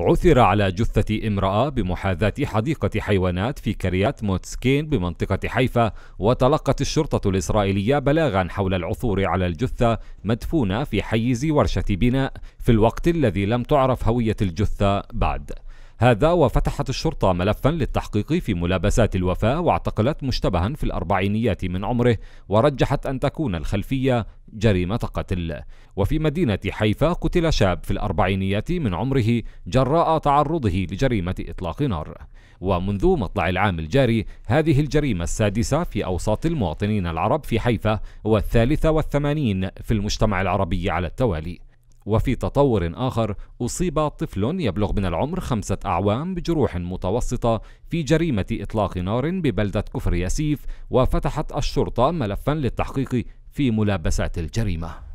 عثر على جثة امرأة بمحاذاة حديقة حيوانات في كريات موتسكين بمنطقة حيفا وتلقت الشرطة الإسرائيلية بلاغا حول العثور على الجثة مدفونة في حيز ورشة بناء في الوقت الذي لم تعرف هوية الجثة بعد هذا وفتحت الشرطة ملفا للتحقيق في ملابسات الوفاة واعتقلت مشتبها في الأربعينيات من عمره ورجحت أن تكون الخلفية جريمة قتل وفي مدينة حيفا قتل شاب في الأربعينيات من عمره جراء تعرضه لجريمة إطلاق نار ومنذ مطلع العام الجاري هذه الجريمة السادسة في أوساط المواطنين العرب في حيفا والثالثة والثمانين في المجتمع العربي على التوالي وفي تطور آخر أصيب طفل يبلغ من العمر خمسة أعوام بجروح متوسطة في جريمة إطلاق نار ببلدة كفر ياسيف وفتحت الشرطة ملفا للتحقيق في ملابسات الجريمه